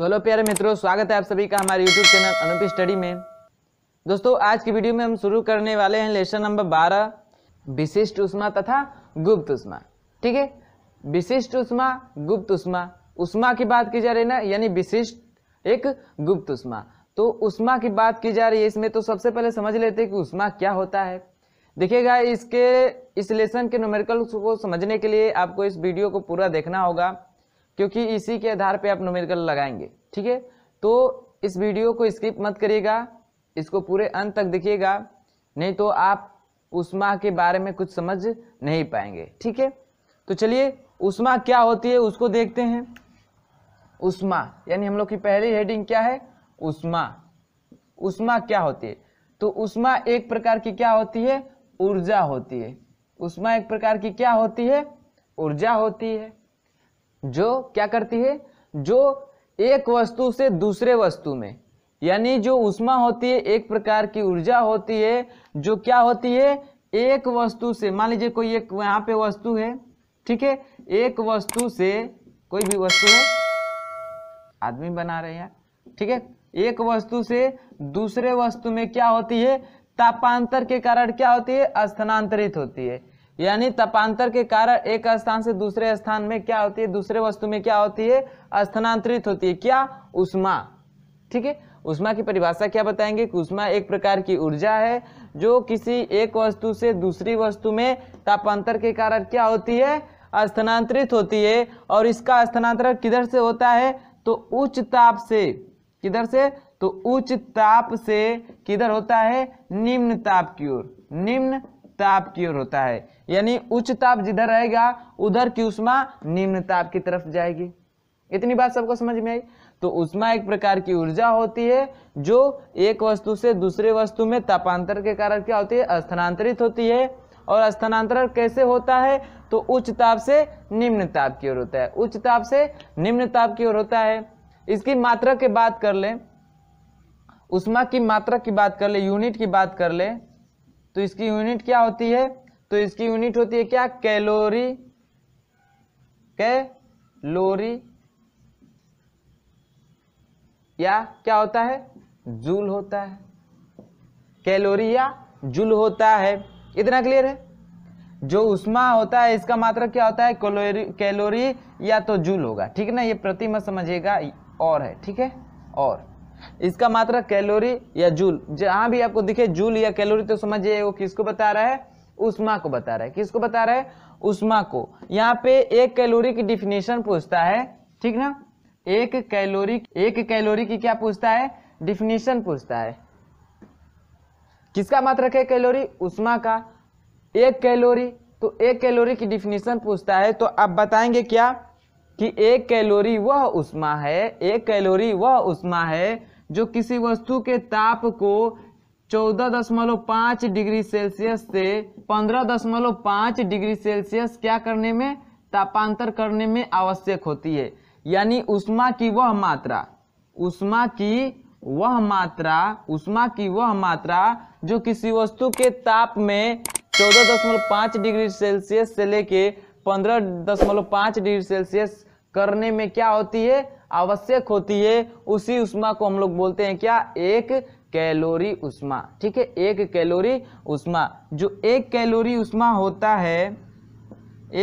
तो हेलो प्यारे मित्रों स्वागत है आप सभी का हमारे यूट्यूब चैनल अनुपी स्टडी में दोस्तों आज की वीडियो में हम शुरू करने वाले हैं लेसन नंबर बारह विशिष्ट उष्मा तथा गुप्त उष्मा ठीक है विशिष्ट उष्मा गुप्त उष्मा उष्मा की बात की जा रही है ना यानी विशिष्ट एक गुप्त उष्मा तो उष्मा की बात की जा रही है इसमें तो सबसे पहले समझ लेते हैं कि उष्मा क्या होता है देखिएगा इसके इस लेसन के न्यूमेरिकल को समझने के लिए आपको इस वीडियो को पूरा देखना होगा क्योंकि इसी के आधार पे आप नोमेरिकल लगाएंगे ठीक है तो इस वीडियो को स्किप मत करिएगा इसको पूरे अंत तक देखिएगा नहीं तो आप उष्मा के बारे में कुछ समझ नहीं पाएंगे ठीक है तो चलिए उष्मा क्या होती है उसको देखते हैं उष्मा यानी हम लोग की पहली हेडिंग क्या है उष्मा उष्मा क्या होती है तो उष्मा एक प्रकार की क्या होती है ऊर्जा होती है उष्मा एक प्रकार की क्या होती है ऊर्जा होती है जो क्या करती है जो एक वस्तु से दूसरे वस्तु में यानी जो उष्मा होती है एक प्रकार की ऊर्जा होती है जो क्या होती है एक वस्तु से मान लीजिए कोई एक यहाँ पे वस्तु है ठीक है एक वस्तु से कोई भी वस्तु है आदमी बना रहे हैं ठीक है एक वस्तु से दूसरे वस्तु में क्या होती है तापांतर के कारण क्या होती है स्थानांतरित होती है यानी तपांतर के कारण एक स्थान से दूसरे स्थान में क्या होती है दूसरे वस्तु में क्या होती है स्थानांतरित होती है क्या उष्मा ठीक है उष्मा की परिभाषा क्या बताएंगे कि उष्मा एक प्रकार की ऊर्जा है जो किसी एक वस्तु से दूसरी वस्तु में तापांतर के कारण क्या होती है स्थानांतरित होती है और इसका स्थानांतरण किधर से होता है तो उच्च ताप से किधर से तो उच्च ताप से किधर होता है निम्न ताप की ओर निम्न ताप की ओर होता है यानी उच्च ताप जिधर रहेगा उधर की उष्मा निम्न ताप की तरफ जाएगी इतनी बात सबको समझ में आई तो उष्मा एक प्रकार की ऊर्जा होती है जो एक वस्तु से दूसरे वस्तु में तापांतर के कारण क्या होती है स्थानांतरित होती है और स्थानांतरण कैसे होता है तो उच्च ताप से निम्न ताप की ओर होता है उच्च ताप से निम्न ताप की ओर होता है इसकी मात्रा की बात कर ले उष्मा की मात्रा की बात कर ले यूनिट की बात कर ले तो इसकी यूनिट क्या होती है तो इसकी यूनिट होती है क्या कैलोरी कैलोरी या क्या होता है जूल होता है कैलोरी या जूल होता है इतना क्लियर है जो उष्मा होता है इसका मात्रा क्या होता है कैलोरी कैलोरी या तो जूल होगा ठीक ना ये प्रतिमा समझिएगा और है ठीक है और इसका मात्रा कैलोरी या जूल जहां भी आपको दिखे जूल या कैलोरी तो समझिए वो किसको बता रहा है उष्मा को बता रहा है किसको बता रहा है उष्मा को यहाँ पे एक कैलोरी की डिफिनेशन पूछता है ठीक ना एक कैलोरी एक कैलोरी की क्या पूछता है डिफिनेशन पूछता है किसका मात्रक है कैलोरी उष्मा का एक कैलोरी तो एक कैलोरी की डिफिनेशन पूछता है तो आप बताएंगे क्या कि एक कैलोरी वह उष्मा है एक कैलोरी वह उष्मा है जो किसी वस्तु के ताप को 14.5 डिग्री सेल्सियस से 15.5 डिग्री सेल्सियस क्या करने में तापांतर करने में आवश्यक होती है यानी उष्मा की वह मात्रा उष्मा की वह मात्रा उष्मा की वह मात्रा जो किसी वस्तु के ताप में 14.5 डिग्री सेल्सियस से लेके 15.5 डिग्री सेल्सियस करने में क्या होती है आवश्यक होती है उसी उष्मा को हम लोग बोलते हैं क्या एक कैलोरी उष्मा ठीक है एक कैलोरी उष्मा जो एक कैलोरी उष्मा होता है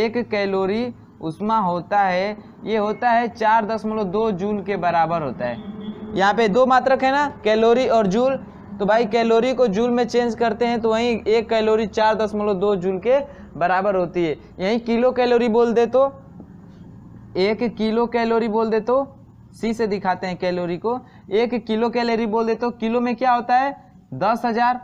एक कैलोरी उष्मा होता है ये होता है चार दशमलव दो जूल के बराबर होता है यहाँ पे दो मात्रक है ना कैलोरी और जूल तो भाई कैलोरी को जूल में चेंज करते हैं तो वहीं एक कैलोरी चार दशमलव दो जूल के बराबर होती है यहीं किलो कैलोरी बोल दे तो एक किलो कैलोरी बोल दे तो सी से दिखाते हैं कैलोरी को एक किलो कैलोरी बोल दे तो किलो में क्या होता है दस हज़ार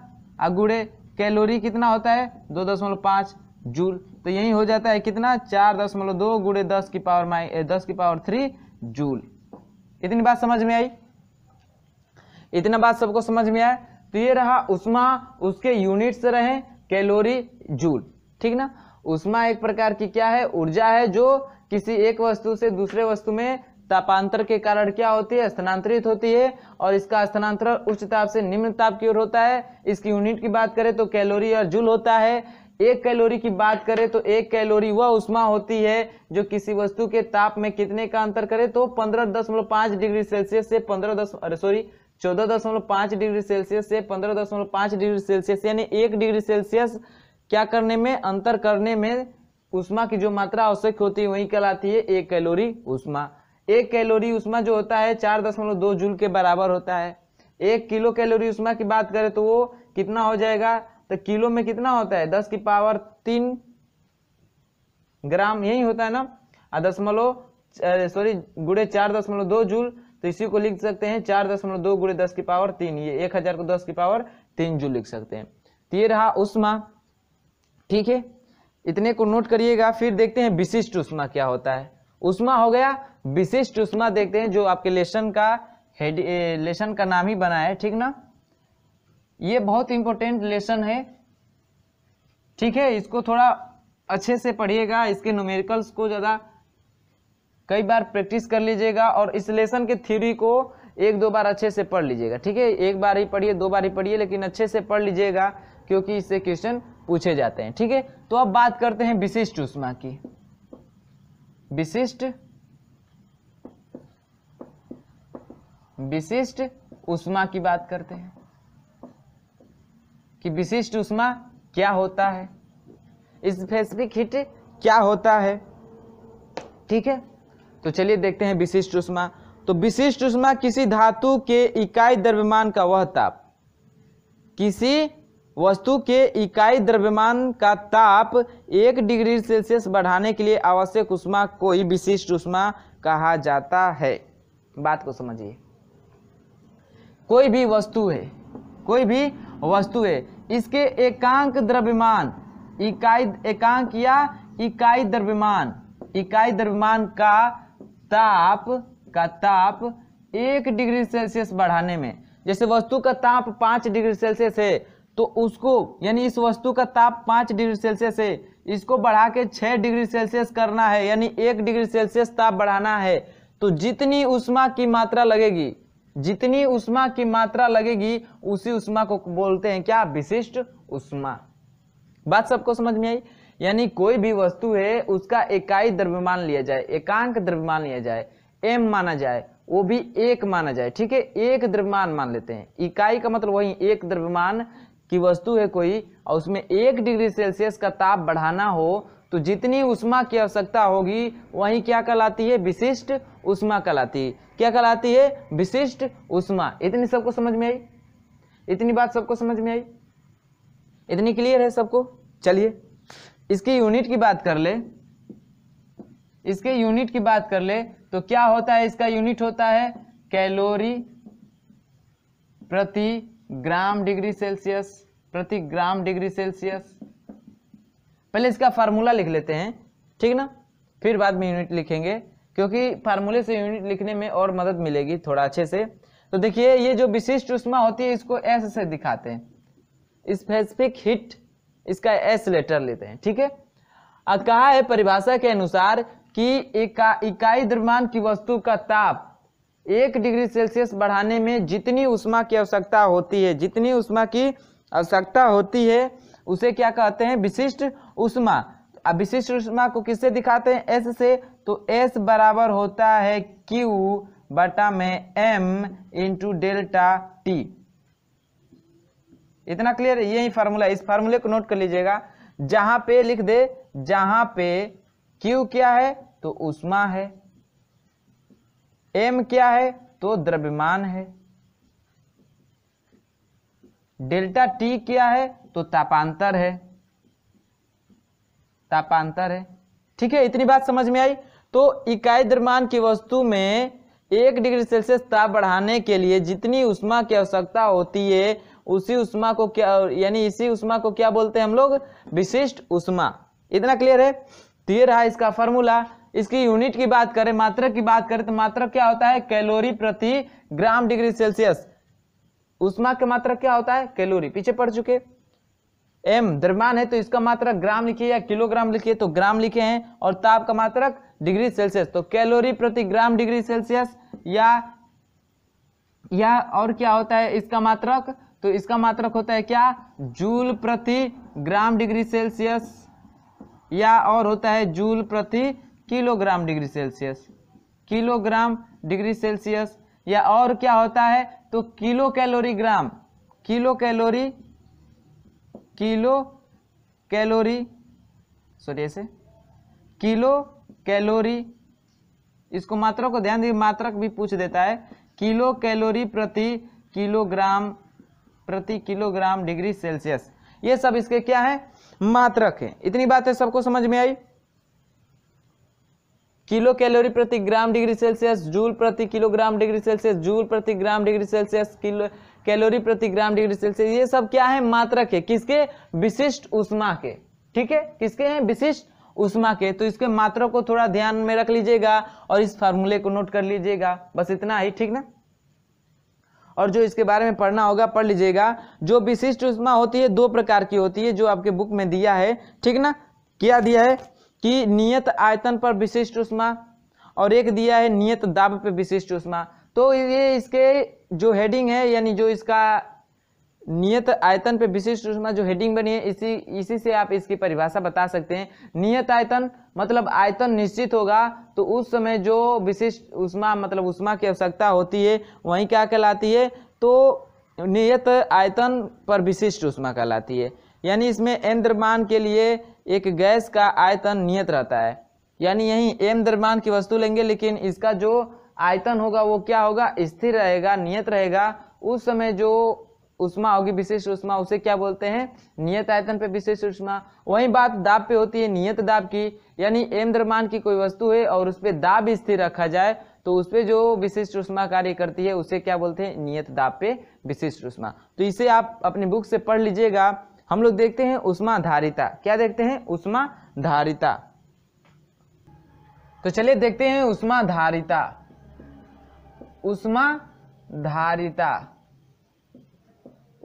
अगुड़े कैलोरी कितना होता है दो दशमलव पाँच जूल तो यही हो जाता है कितना चार दशमलव दो गुड़े दस की पावर माइ दस की पावर थ्री जूल इतनी बात समझ में आई इतना बात सबको समझ में आया तो ये रहा उष्मा उसके यूनिट्स रहे कैलोरी जूल ठीक ना उष्मा एक प्रकार की क्या है ऊर्जा है जो किसी एक वस्तु से दूसरे वस्तु में तापांतर के कारण क्या होती है स्थानांतरित होती है और इसका स्थानांतरण उच्च ताप से निम्न ताप की ओर होता है इसकी यूनिट की बात करें तो कैलोरी और जूल होता है एक कैलोरी की बात करें तो एक कैलोरी वह उष्मा होती है जो किसी वस्तु के ताप में कितने का अंतर करे तो पंद्रह दशमलव पांच डिग्री सेल्सियस से पंद्रह दस अरे सॉरी चौदह दशमलव पांच डिग्री सेल्सियस से पंद्रह दशमलव पांच डिग्री सेल्सियस यानी एक डिग्री सेल्सियस क्या करने में अंतर करने में उष्मा की जो मात्रा आवश्यक होती है वही कहलाती है एक कैलोरी उष्मा एक कैलोरी उष्मा जो होता है चार दशमलव दो जूल के बराबर होता है एक किलो कैलोरी उष्मा की बात करें तो वो कितना हो जाएगा तो किलो में कितना होता है दस की पावर तीन ग्राम यही होता है ना दशमलव सॉरी गुड़े चार दशमलव दो जूल तो इसी को लिख सकते हैं चार दशमलव दो गुड़े दस की पावर तीन ये एक हजार को दस की पावर तीन जूल लिख सकते हैं तो ये रहा उष्मा ठीक है इतने को नोट करिएगा फिर देखते हैं विशिष्ट उष्मा क्या होता है उष्मा हो गया विशिष्ट उष्मा देखते हैं जो आपके लेसन का हेड लेसन का नाम ही बना है ठीक ना ये बहुत इंपॉर्टेंट लेसन है ठीक है इसको थोड़ा अच्छे से पढ़िएगा इसके न्यूमेरिकल्स को ज़्यादा कई बार प्रैक्टिस कर लीजिएगा और इस लेसन के थ्योरी को एक दो बार अच्छे से पढ़ लीजिएगा ठीक है एक बार ही पढ़िए दो बार ही पढ़िए लेकिन अच्छे से पढ़ लीजिएगा क्योंकि इससे क्वेश्चन पूछे जाते हैं ठीक है तो अब बात करते हैं विशिष्ट उष्मा की विशिष्ट विशिष्ट उष्मा की बात करते हैं कि विशिष्ट उष्मा क्या होता है स्पेसिफिक हिट क्या होता है ठीक है तो चलिए देखते हैं विशिष्ट उष्मा तो विशिष्ट उष्मा किसी धातु के इकाई द्रव्यमान का वह ताप किसी वस्तु के इकाई द्रव्यमान का ताप एक डिग्री सेल्सियस बढ़ाने के लिए आवश्यक उष्मा को ही विशिष्ट उष्मा कहा जाता है बात को समझिए कोई भी वस्तु है कोई भी वस्तु है इसके एकांक द्रव्यमान इकाई एकांक या इकाई द्रव्यमान इकाई द्रव्यमान का ताप का ताप एक डिग्री सेल्सियस बढ़ाने में जैसे वस्तु का ताप पाँच डिग्री सेल्सियस है तो उसको यानी इस वस्तु का ताप पाँच डिग्री सेल्सियस है इसको बढ़ा के छः डिग्री सेल्सियस करना है यानी एक डिग्री सेल्सियस ताप बढ़ाना है तो जितनी उष्मा की मात्रा लगेगी जितनी उष्मा की मात्रा लगेगी उसी उष्मा को बोलते हैं क्या विशिष्ट उष्मा बात सबको समझ में आई यानी कोई भी वस्तु है उसका इकाई द्रव्यमान लिया जाए एकांक द्रव्यमान लिया जाए एम माना जाए वो भी एक माना जाए ठीक है एक द्रव्यमान मान लेते हैं इकाई का मतलब वही एक द्रव्यमान कि वस्तु है कोई और उसमें एक डिग्री सेल्सियस का ताप बढ़ाना हो तो जितनी उष्मा की आवश्यकता होगी वही क्या कहलाती है विशिष्ट उष्मा कहलाती है क्या कहलाती है विशिष्ट उष्मा इतनी सबको समझ में आई इतनी बात सबको समझ में आई इतनी क्लियर है सबको चलिए इसकी यूनिट की बात कर ले इसके यूनिट की बात कर ले तो क्या होता है इसका यूनिट होता है कैलोरी प्रति ग्राम डिग्री सेल्सियस प्रति ग्राम डिग्री सेल्सियस पहले इसका फार्मूला लिख लेते हैं ठीक ना फिर बाद में यूनिट लिखेंगे क्योंकि फार्मूले से यूनिट लिखने में और मदद मिलेगी थोड़ा अच्छे से तो देखिए ये जो विशिष्ट उष्मा होती है इसको एस से दिखाते हैं स्पेसिफिक हिट इसका एस लेटर लेते हैं ठीक है कहा है परिभाषा के अनुसार कि इकाई द्रव्यमान की वस्तु का ताप एक डिग्री सेल्सियस बढ़ाने में जितनी उष्मा की आवश्यकता होती है जितनी उष्मा की आवश्यकता होती है उसे क्या कहते हैं विशिष्ट उष्मा अब विशिष्ट उष्मा को किससे दिखाते हैं एस से तो एस बराबर होता है क्यू बटा में एम इंटू डेल्टा टी इतना क्लियर है यही फार्मूला इस फार्मूले को नोट कर लीजिएगा जहां पे लिख दे जहां पे क्यू क्या है तो उष्मा है एम क्या है तो द्रव्यमान है डेल्टा टी क्या है तो तापांतर है तापांतर है ठीक है इतनी बात समझ में आई तो इकाई द्रव्यमान की वस्तु में एक डिग्री सेल्सियस ताप बढ़ाने के लिए जितनी उष्मा की आवश्यकता होती है उसी उष्मा को क्या यानी इसी उष्मा को क्या बोलते हैं हम लोग विशिष्ट उष्मा इतना क्लियर है तो ये रहा इसका फॉर्मूला इसकी यूनिट की बात करें मात्रक की बात करें तो मात्रक क्या होता है कैलोरी प्रति ग्राम डिग्री सेल्सियस उष्मा का मात्रक क्या होता है कैलोरी पीछे पड़ चुके एम द्रव्यमान है तो इसका मात्रक ग्राम लिखिए या किलोग्राम लिखिए तो ग्राम लिखे हैं और ताप का मात्रक डिग्री सेल्सियस तो कैलोरी प्रति ग्राम डिग्री सेल्सियस या या और क्या होता है इसका मात्रक तो इसका मात्रक होता है क्या जूल प्रति ग्राम डिग्री सेल्सियस या और होता है जूल प्रति kilogram degree Celsius kilogram degree Celsius या और क्या होता है तो kilo calorie gram kilo calorie kilo calorie sorry ऐसे किलो कैलोरी इसको मात्रा को ध्यान दिए मात्रक भी पूछ देता है किलो कैलोरी प्रति किलोग्राम प्रति किलोग्राम डिग्री सेल्सियस ये सब इसके क्या है मात्रक है इतनी बातें सबको समझ में आई किलो कैलोरी प्रति ग्राम डिग्री सेल्सियस जूल प्रति किलोग्राम डिग्री सेल्सियस जूल प्रति gram degree Celsius kilo calorie प्रति ग्राम डिग्री सेल्सियस ये सब क्या है मात्रक है किसके विशिष्ट उष्मा के ठीक है किसके हैं विशिष्ट उष्मा के तो इसके मात्रा को थोड़ा ध्यान में रख लीजिएगा और इस फार्मूले को नोट कर लीजिएगा बस इतना ही ठीक ना और जो इसके बारे में पढ़ना होगा पढ़ लीजिएगा जो विशिष्ट उष्मा होती है दो प्रकार की होती है जो आपके बुक में दिया है ठीक ना क्या दिया है कि नियत आयतन पर विशिष्ट उष्मा और एक दिया है नियत दाब पर विशिष्ट उष्मा तो ये इसके जो हेडिंग है यानी जो इसका नियत आयतन पे विशिष्ट उष्मा जो हेडिंग बनी है इसी इसी से आप इसकी परिभाषा बता सकते हैं नियत आयतन मतलब आयतन निश्चित होगा तो उस समय जो विशिष्ट उष्मा मतलब उष्मा की आवश्यकता होती है वहीं क्या कहलाती है तो नियत आयतन पर विशिष्ट उष्मा कहलाती है यानी इसमें एन द्रव्यमान के लिए एक गैस का आयतन नियत रहता है यानी यही एम द्रव्यमान की वस्तु लेंगे लेकिन इसका जो आयतन होगा वो क्या होगा स्थिर रहेगा नियत रहेगा उस समय जो उष्मा होगी विशेष उष्मा उसे क्या बोलते हैं नियत आयतन पे विशेष उष्मा वही बात दाब पे होती है नियत दाब की यानी एम द्रव्यमान की कोई वस्तु है और उस पर दाब स्थिर रखा जाए तो उस पर जो विशिष्ट उष्मा कार्य करती है उसे क्या बोलते हैं नियत दाब पे विशिष्ट उष्मा तो इसे आप अपनी बुक से पढ़ लीजिएगा हम लोग देखते हैं उष्मा धारिता क्या देखते हैं उष्मा धारिता तो चलिए देखते हैं उष्मा धारिता उष्मा धारिता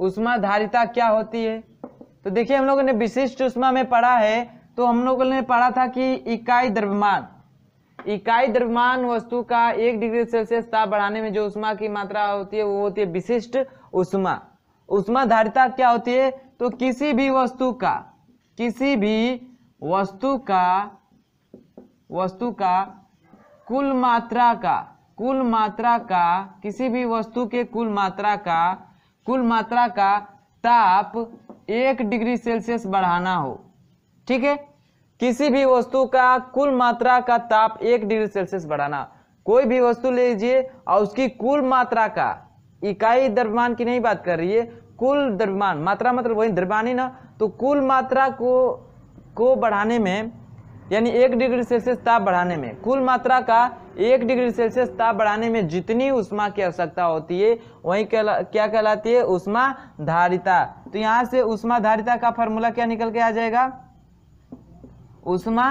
उष्मा धारिता क्या होती है तो देखिए हम लोगों ने विशिष्ट उष्मा में पढ़ा है तो हम लोगों ने पढ़ा था कि इकाई द्रव्यमान इकाई द्रव्यमान वस्तु का एक डिग्री सेल्सियस ताप बढ़ाने में जो उष्मा की मात्रा होती है वो होती है विशिष्ट उष्मा उष्मा धारिता क्या होती है तो किसी भी वस्तु का किसी भी वस्तु का वस्तु का कुल मात्रा का कुल मात्रा का किसी भी वस्तु के कुल मात्रा का कुल मात्रा का ताप एक डिग्री सेल्सियस बढ़ाना हो ठीक है किसी भी वस्तु का कुल मात्रा का ताप एक डिग्री सेल्सियस बढ़ाना कोई भी वस्तु ले लीजिए और उसकी कुल मात्रा का इकाई द्रव्यमान की नहीं बात कर रही है कुल द्रव्यमान मात्रा मतलब वही द्रव्यमान ही ना तो कुल मात्रा को को बढ़ाने में यानी एक डिग्री सेल्सियस ताप बढ़ाने में कुल मात्रा का एक डिग्री सेल्सियस ताप बढ़ाने में जितनी उष्मा की आवश्यकता होती है वही कहला, क्या कहलाती है उष्मा धारिता तो यहाँ से उष्मा धारिता का फार्मूला क्या निकल के आ जाएगा उष्मा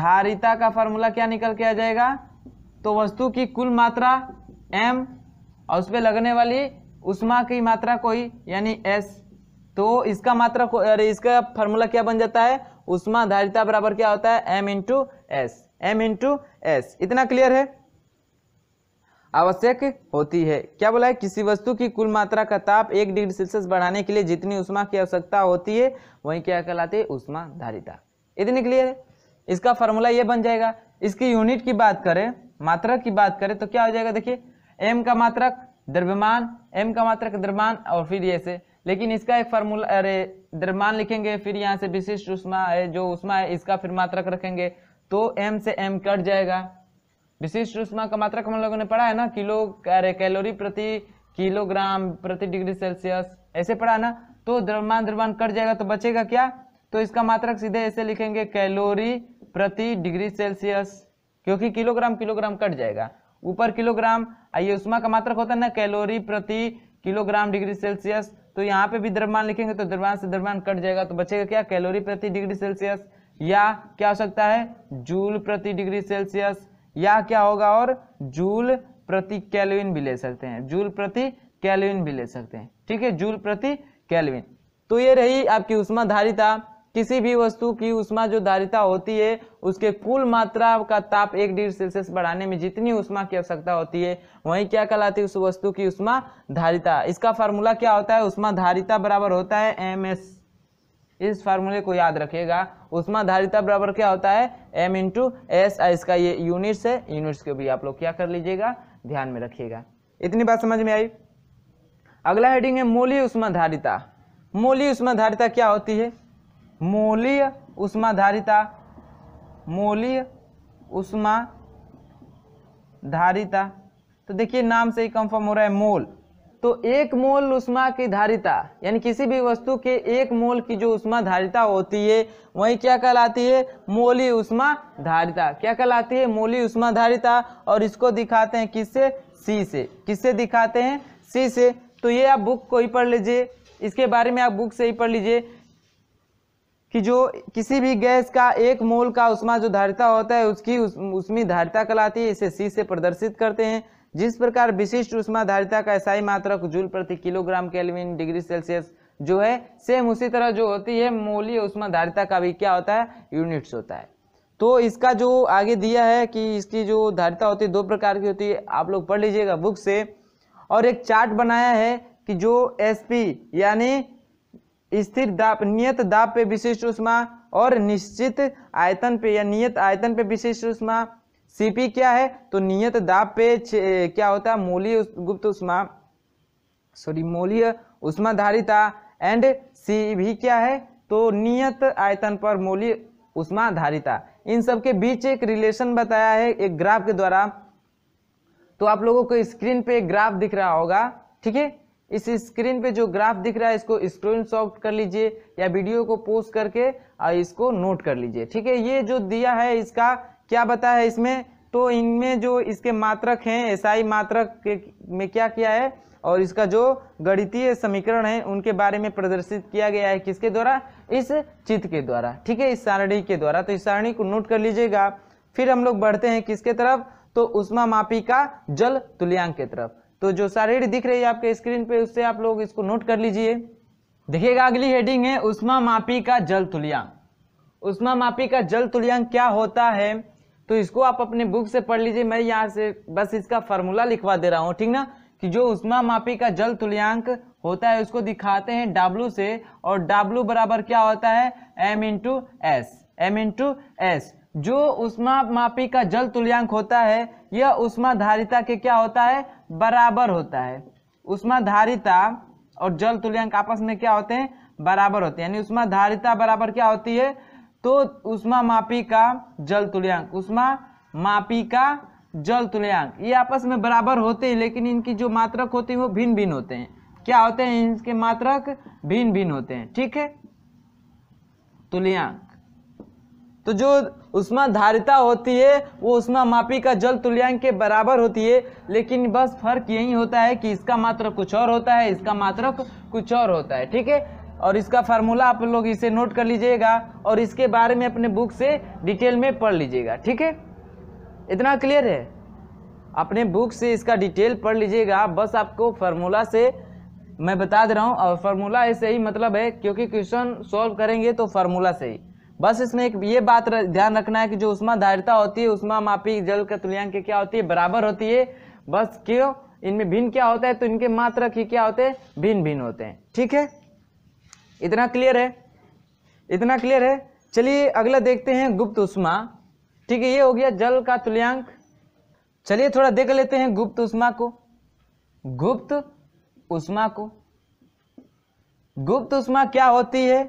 धारिता का फार्मूला क्या निकल के आ जाएगा तो वस्तु की कुल मात्रा एम और उस पर लगने वाली उष्मा की मात्रा कोई यानी एस तो इसका मात्रा अरे इसका फॉर्मूला क्या बन जाता है उष्मा धारिता बराबर क्या होता है M into S M into S इतना क्लियर है आवश्यक होती है क्या बोला है किसी वस्तु की कुल मात्रा का ताप एक डिग्री सेल्सियस बढ़ाने के लिए जितनी उष्मा की आवश्यकता होती है वही क्या कहलाती है उष्मा धारिता इतनी क्लियर है इसका फॉर्मूला ये बन जाएगा इसकी यूनिट की बात करें मात्रक की बात करें तो क्या हो जाएगा देखिए एम का मात्रक द्रव्यमान एम का मात्रक द्रव्यमान और फिर ऐसे लेकिन इसका एक फार्मूला अरे द्रव्यमान लिखेंगे फिर यहाँ से विशिष्ट उष्मा है जो उष्मा है इसका फिर मात्रक रखेंगे तो एम से एम कट जाएगा विशिष्ट उष्मा का मात्रक हम लोगों ने पढ़ा है ना किलो अरे कैलोरी प्रति किलोग्राम प्रति डिग्री सेल्सियस ऐसे पढ़ा ना तो द्रव्यमान द्रव्यमान कट जाएगा तो बचेगा क्या तो इसका मात्रक सीधे ऐसे लिखेंगे कैलोरी प्रति डिग्री सेल्सियस क्योंकि किलोग्राम किलोग्राम कट जाएगा ऊपर किलोग्राम आइए उष्मा का मात्रक होता है ना कैलोरी प्रति किलोग्राम डिग्री सेल्सियस तो यहाँ पे भी द्रव्यमान लिखेंगे तो द्रव्यमान से द्रव्यमान कट जाएगा तो बचेगा क्या कैलोरी प्रति डिग्री सेल्सियस या क्या हो सकता है जूल प्रति डिग्री सेल्सियस या क्या होगा और जूल प्रति कैलोविन भी ले सकते हैं जूल प्रति कैलोविन भी ले सकते हैं ठीक है जूल प्रति कैलविन तो ये रही आपकी उष्माधारिता किसी भी वस्तु की उष्मा जो धारिता होती है उसके कुल मात्रा का ताप एक डिग्री सेल्सियस बढ़ाने में जितनी उष्मा की आवश्यकता होती है वही क्या कहलाती है उस वस्तु की उष्मा धारिता इसका फार्मूला क्या होता है उष्मा धारिता बराबर होता है एम एस इस फार्मूले को याद रखिएगा उष्मा धारिता बराबर क्या होता है एम इंटू एस इसका ये यूनिट्स है यूनिट्स को भी आप लोग क्या कर लीजिएगा ध्यान में रखिएगा इतनी बात समझ में आई अगला हेडिंग है मोली उष्मा धारिता मोली उष्मा धारिता क्या होती है उष्मा उष्माधारिता मोलीय उष्मा धारिता तो देखिए नाम से ही कंफर्म हो रहा है मोल तो एक मोल उष्मा की धारिता यानी किसी भी वस्तु के एक मोल की जो उष्मा धारिता होती है वही क्या कहलाती है मोली उष्मा धारिता क्या कहलाती है मोली उष्मा धारिता और इसको दिखाते हैं किससे सी से किससे दिखाते हैं सी से तो ये आप बुक को ही पढ़ लीजिए इसके बारे में आप बुक से ही पढ़ लीजिए कि जो किसी भी गैस का एक मोल का उष्मा जो धारिता होता है उसकी उसमें धारिता कहलाती है इसे सी से प्रदर्शित करते हैं जिस प्रकार विशिष्ट उष्मा धारिता का एसआई मात्रक जूल प्रति किलोग्राम केल्विन डिग्री सेल्सियस जो है सेम उसी तरह जो होती है मोलीय उष्मा धारिता का भी क्या होता है यूनिट्स होता है तो इसका जो आगे दिया है कि इसकी जो धारिता होती है दो प्रकार की होती है आप लोग पढ़ लीजिएगा बुक से और एक चार्ट बनाया है कि जो एस यानी स्थिर दाप नियत दाप पे विशिष्ट उष्मा और निश्चित आयतन पे या नियत आयतन पे विशिष्ट उष्मा सीपी क्या है तो नियत दाप पे क्या होता है मूल्य गुप्त उष्मा सॉरी मूलीय धारिता एंड सी भी क्या है तो नियत आयतन पर मूलीय उष्माधारिता इन सब के बीच एक रिलेशन बताया है एक ग्राफ के द्वारा तो आप लोगों को स्क्रीन पे एक ग्राफ दिख रहा होगा ठीक है इस स्क्रीन पे जो ग्राफ दिख रहा है इसको स्क्रीनशॉट कर लीजिए या वीडियो को पोस्ट करके इसको नोट कर लीजिए ठीक है ये जो दिया है इसका क्या बता है इसमें तो इनमें जो इसके मात्रक हैं एसआई मात्रक के में क्या किया है और इसका जो गणितीय समीकरण है उनके बारे में प्रदर्शित किया गया है किसके द्वारा इस चित्र के द्वारा ठीक है इस सारणी के द्वारा तो इस सारणी को नोट कर लीजिएगा फिर हम लोग बढ़ते हैं किसके तरफ तो उष्मा मापी का जल तुल्यांक के तरफ तो जो सारी दिख रही है आपके स्क्रीन पे उससे आप लोग इसको नोट कर लीजिए देखिएगा अगली हेडिंग है उष्मा मापी का जल तुल्यांक उष्मा मापी का जल तुल्यांक क्या होता है तो इसको आप अपने बुक से पढ़ लीजिए मैं यहाँ से बस इसका फॉर्मूला लिखवा दे रहा हूँ ठीक ना कि जो उष्मा मापी का जल तुल्यांक होता है उसको दिखाते हैं W से और W बराबर क्या होता है M into S M into S जो उष्मा मापी का जल तुल्यांक होता है यह उष्मा धारिता के क्या होता है बराबर होता है उष्मा धारिता और जल तुल्यांक आपस में क्या होते हैं बराबर होते हैं यानी उष्मा धारिता बराबर क्या होती है तो उष्मा मापी का जल तुल्यांक उष्मा मापी का जल तुल्यांक ये आपस में बराबर होते हैं लेकिन इनकी जो मात्रक होती है वो भिन्न भिन्न होते हैं क्या होते हैं इनके मात्रक भिन्न भिन्न होते हैं ठीक है तुल्यांक तो जो उष्मा धारिता होती है वो उष्मा मापी का जल तुल्यांक के बराबर होती है लेकिन बस फर्क यही होता है कि इसका मात्र कुछ और होता है इसका मात्र कुछ और होता है ठीक है और इसका फार्मूला आप लोग इसे नोट कर लीजिएगा और इसके बारे में अपने बुक से डिटेल में पढ़ लीजिएगा ठीक है इतना क्लियर है अपने बुक से इसका डिटेल पढ़ लीजिएगा बस आपको फार्मूला से मैं बता दे रहा हूँ और फार्मूला ऐसे ही मतलब है क्योंकि क्वेश्चन सॉल्व करेंगे तो फार्मूला से ही बस इसमें एक ये बात ध्यान रखना है कि जो उष्मा धारिता होती है उष्मा मापी जल का तुल्यांक क्या होती है बराबर होती है बस क्यों इनमें भिन्न क्या होता है तो इनके मात्र ही क्या होते हैं भिन्न भिन्न होते हैं ठीक है इतना क्लियर है इतना क्लियर है चलिए अगला देखते हैं गुप्त उष्मा ठीक है ये हो गया जल का तुल्यांक चलिए थोड़ा देख लेते हैं गुप्त उष्मा को गुप्त उष्मा को गुप्त उष्मा क्या होती है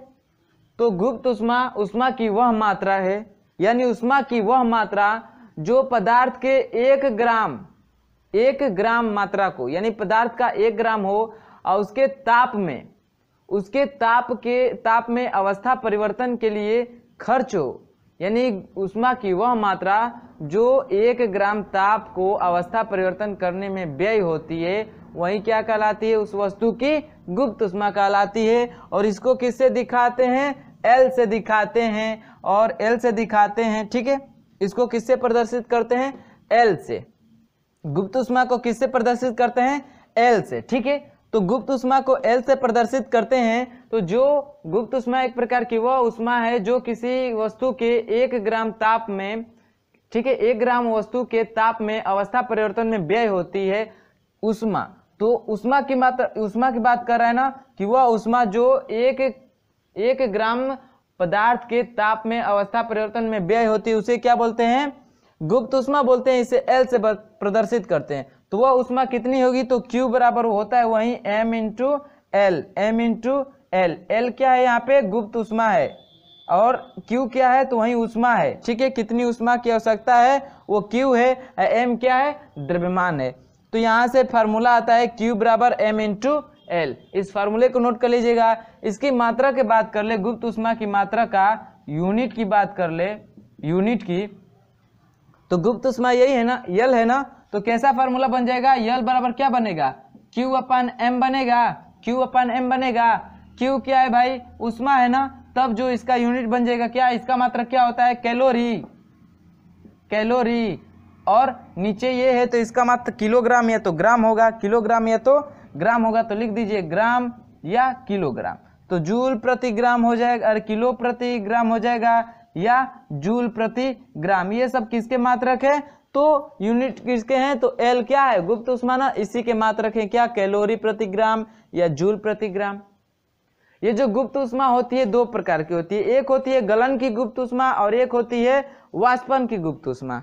तो गुप्त उष्मा उष्मा की वह मात्रा है यानी उष्मा की वह मात्रा जो पदार्थ के एक ग्राम एक ग्राम मात्रा को यानी पदार्थ का एक ग्राम हो और उसके ताप में उसके ताप के ताप में अवस्था परिवर्तन के लिए खर्च हो यानी उष्मा की वह मात्रा जो एक ग्राम ताप को अवस्था परिवर्तन करने में व्यय होती है वही क्या कहलाती है उस वस्तु की गुप्त उष्मा कहलाती है और इसको किससे दिखाते हैं एल से दिखाते हैं और एल से दिखाते हैं ठीक है इसको किससे प्रदर्शित करते हैं एल से गुप्त उष्मा को किससे प्रदर्शित करते हैं एल से ठीक है तो गुप्त उष्मा को एल से प्रदर्शित करते हैं तो जो गुप्त उष्मा एक प्रकार की वह उष्मा है जो किसी वस्तु के एक ग्राम ताप में ठीक है एक ग्राम वस्तु के ताप में अवस्था परिवर्तन में व्यय होती है उष्मा तो उष्मा की मात्रा उष्मा की बात कर रहा है ना कि वह उष्मा जो एक एक ग्राम पदार्थ के ताप में अवस्था परिवर्तन में व्यय होती है उसे क्या बोलते हैं गुप्त उष्मा बोलते हैं इसे एल से प्रदर्शित करते हैं तो वह उष्मा कितनी होगी तो क्यू बराबर होता है वही M into L M into L L क्या है यहाँ पे गुप्त उष्मा है और क्यू क्या है तो वही उष्मा है ठीक है कितनी उष्मा की आवश्यकता है वो क्यू है एम क्या है द्रव्यमान है तो यहाँ से फार्मूला आता है क्यू बराबर एम इंटू एल इस फार्मूले को नोट कर लीजिएगा इसकी मात्रा की बात कर ले गुप्त उष्मा की मात्रा का यूनिट की बात कर ले यूनिट की तो गुप्त उष्मा यही है ना यल है ना तो कैसा फार्मूला बन जाएगा यल बराबर क्या बनेगा क्यू अपन एम बनेगा क्यू अपन एम बनेगा क्यू क्या है भाई उष्मा है ना तब जो इसका यूनिट बन जाएगा क्या इसका मात्रा क्या होता है कैलोरी कैलोरी और नीचे ये है तो इसका मात्र किलोग्राम या तो ग्राम होगा किलोग्राम या तो ग्राम होगा तो लिख दीजिए ग्राम या किलोग्राम तो जूल प्रति ग्राम हो जाएगा और किलो प्रति ग्राम हो जाएगा या जूल प्रति ग्राम ये सब किसके मात्रक है तो यूनिट किसके हैं तो एल क्या है गुप्त उस्माना इसी के मात्रक है क्या कैलोरी प्रति ग्राम या जूल प्रति ग्राम ये जो गुप्त उष्मा होती है दो प्रकार की होती है एक होती है गलन की गुप्त उष्मा और एक होती है वाष्पन की गुप्त उष्मा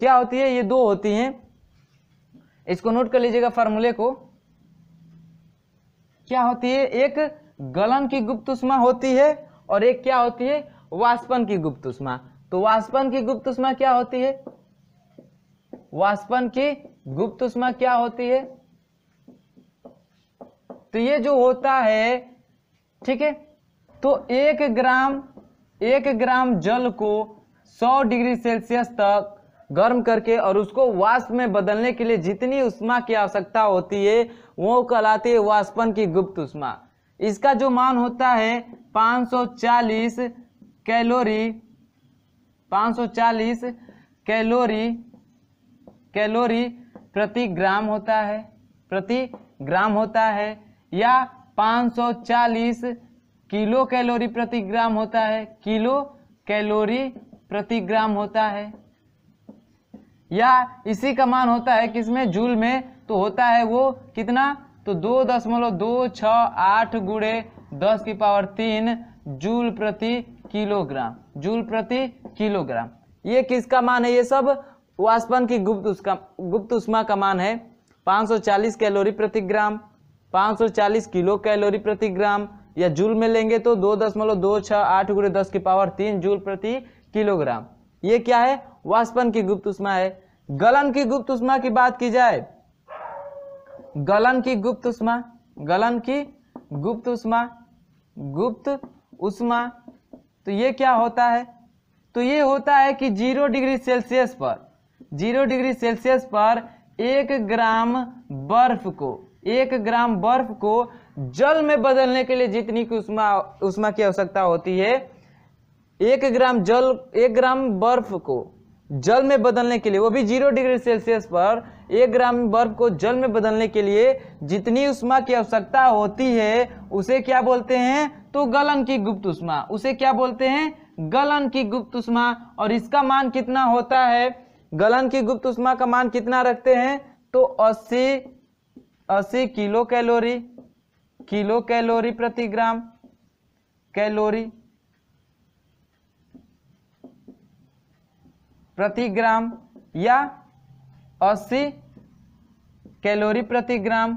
क्या होती है ये दो होती हैं इसको नोट कर लीजिएगा फॉर्मूले को क्या होती है एक गलन की गुप्त उष्मा होती है और एक क्या होती है वाष्पन की गुप्त उष्मा तो वाष्पन की गुप्त उष्मा क्या होती है वाष्पन की गुप्त उष्मा क्या होती है तो ये जो होता है ठीक है तो एक ग्राम एक ग्राम जल को 100 डिग्री सेल्सियस तक गर्म करके और उसको वाष्प में बदलने के लिए जितनी उष्मा की आवश्यकता होती है वो कहलाती है वाष्पन की गुप्त उष्मा इसका जो मान होता है 540 कैलोरी 540 कैलोरी कैलोरी प्रति ग्राम होता है प्रति ग्राम होता है या 540 किलो कैलोरी प्रति ग्राम होता है किलो कैलोरी प्रति ग्राम होता है या इसी का मान होता है किसमें जूल में तो होता है वो कितना तो दो दशमलव दो छ आठ गुड़े दस की पावर तीन जूल प्रति किलोग्राम जूल प्रति किलोग्राम ये किसका मान है ये सब वाष्पन की गुप्त उसका गुप्त उष्मा का मान है 540 कैलोरी प्रति ग्राम 540 किलो कैलोरी प्रति ग्राम या जूल में लेंगे तो दो दशमलव दो छः आठ गुड़े दस की पावर तीन जूल प्रति किलोग्राम ये क्या है वाष्पन की गुप्त उष्मा है गलन की गुप्त उष्मा की बात की जाए गलन की गुप्त उष्मा गलन की गुप्त उष्मा गुप्त उष्मा तो ये क्या होता है तो ये होता है कि जीरो डिग्री सेल्सियस पर जीरो डिग्री सेल्सियस पर एक ग्राम बर्फ को एक ग्राम बर्फ को जल में बदलने के लिए जितनी की उष्मा उष्मा की आवश्यकता होती है एक ग्राम जल एक ग्राम बर्फ को जल में बदलने के लिए वो भी जीरो डिग्री सेल्सियस पर एक ग्राम बर्फ को जल में बदलने के लिए जितनी उष्मा की आवश्यकता होती है उसे क्या बोलते हैं तो गलन की गुप्त उष्मा उसे क्या बोलते हैं गलन की गुप्त उष्मा और इसका मान कितना होता है गलन की गुप्त उष्मा का मान कितना रखते हैं तो 80 80 किलो कैलोरी किलो कैलोरी प्रति ग्राम कैलोरी प्रति ग्राम या 80 कैलोरी प्रति ग्राम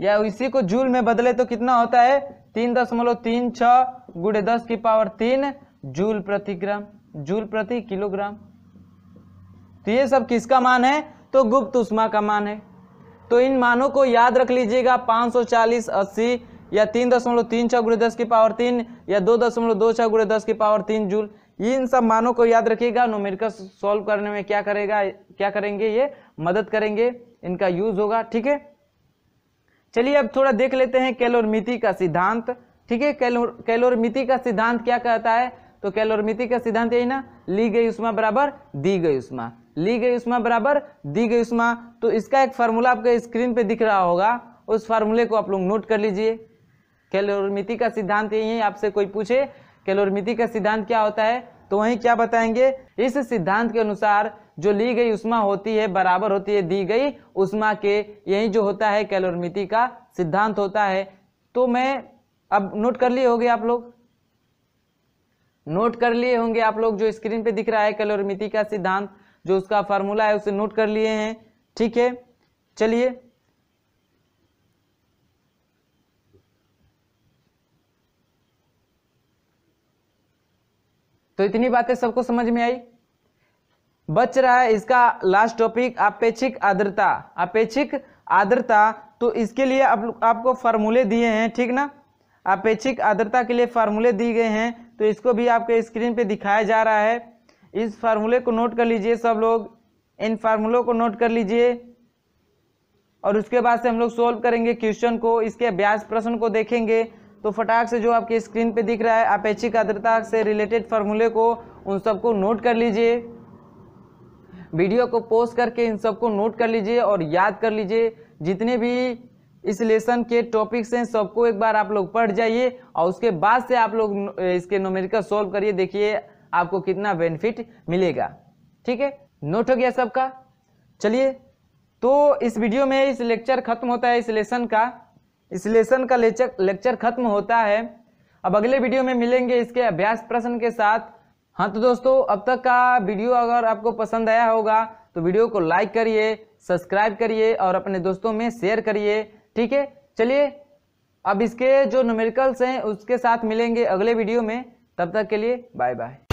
या इसी को जूल में बदले तो कितना होता है तीन दशमलव तीन छ गुड़े दस की पावर तीन जूल प्रति ग्राम जूल प्रति किलोग्राम तो ये सब किसका मान है तो गुप्त उष्मा का मान है तो इन मानों को याद रख लीजिएगा 540 80 या तीन दशमलव तीन छः गुड़े दस की पावर तीन या दो दशमलव दो छः गुड़े दस की पावर तीन जूल इन सब मानों को याद रखिएगा नोमेरिकल सॉल्व करने में क्या करेगा क्या करेंगे ये मदद करेंगे इनका यूज होगा ठीक है चलिए अब थोड़ा देख लेते हैं कैलोरमिति का सिद्धांत ठीक है कैलोर कैलोरमिति का सिद्धांत क्या कहता है तो कैलोरमिति का सिद्धांत यही ना ली गई उष्मा बराबर दी गई उष्मा ली गई उष्मा बराबर दी गई उष्मा तो इसका एक फार्मूला आपके स्क्रीन पे दिख रहा होगा उस फार्मूले को आप लोग नोट कर लीजिए कैलोरमिति का सिद्धांत यही आपसे कोई पूछे कैलोरमिति का सिद्धांत क्या होता है तो वहीं क्या बताएंगे इस सिद्धांत के अनुसार जो ली गई उष्मा होती है बराबर होती है दी गई उष्मा के यही जो होता है कैलोरमिति का सिद्धांत होता है तो मैं अब नोट कर लिए होंगे आप लोग नोट कर लिए होंगे आप लोग जो स्क्रीन पे दिख रहा है कैलोरमिति का सिद्धांत जो उसका फॉर्मूला है उसे नोट कर लिए हैं ठीक है चलिए तो इतनी बातें सबको समझ में आई बच रहा है इसका लास्ट टॉपिक अपेक्षिक आर्द्रता अपेक्षिक आर्द्रता तो इसके लिए आप, आपको फार्मूले दिए हैं ठीक ना अपेक्षिक आर्द्रता के लिए फार्मूले दिए गए हैं तो इसको भी आपके स्क्रीन पे दिखाया जा रहा है इस फार्मूले को नोट कर लीजिए सब लोग इन फार्मूलों को नोट कर लीजिए और उसके बाद से हम लोग सोल्व करेंगे क्वेश्चन को इसके अभ्यास प्रश्न को देखेंगे तो फटाक से जो आपके स्क्रीन पे दिख रहा है अपेक्षिक आर्द्रता से रिलेटेड फार्मूले को उन सबको नोट कर लीजिए वीडियो को पोस्ट करके इन सबको नोट कर लीजिए और याद कर लीजिए जितने भी इस लेसन के टॉपिक्स हैं सबको एक बार आप लोग पढ़ जाइए और उसके बाद से आप लोग इसके नोमेरिकल सॉल्व करिए देखिए आपको कितना बेनिफिट मिलेगा ठीक है नोट हो गया सबका चलिए तो इस वीडियो में इस लेक्चर खत्म होता है इस लेसन का इस लेसन का लेक्चर लेक्चर खत्म होता है अब अगले वीडियो में मिलेंगे इसके अभ्यास प्रश्न के साथ हाँ तो दोस्तों अब तक का वीडियो अगर आपको पसंद आया होगा तो वीडियो को लाइक करिए सब्सक्राइब करिए और अपने दोस्तों में शेयर करिए ठीक है चलिए अब इसके जो न्यूमेरिकल्स हैं उसके साथ मिलेंगे अगले वीडियो में तब तक के लिए बाय बाय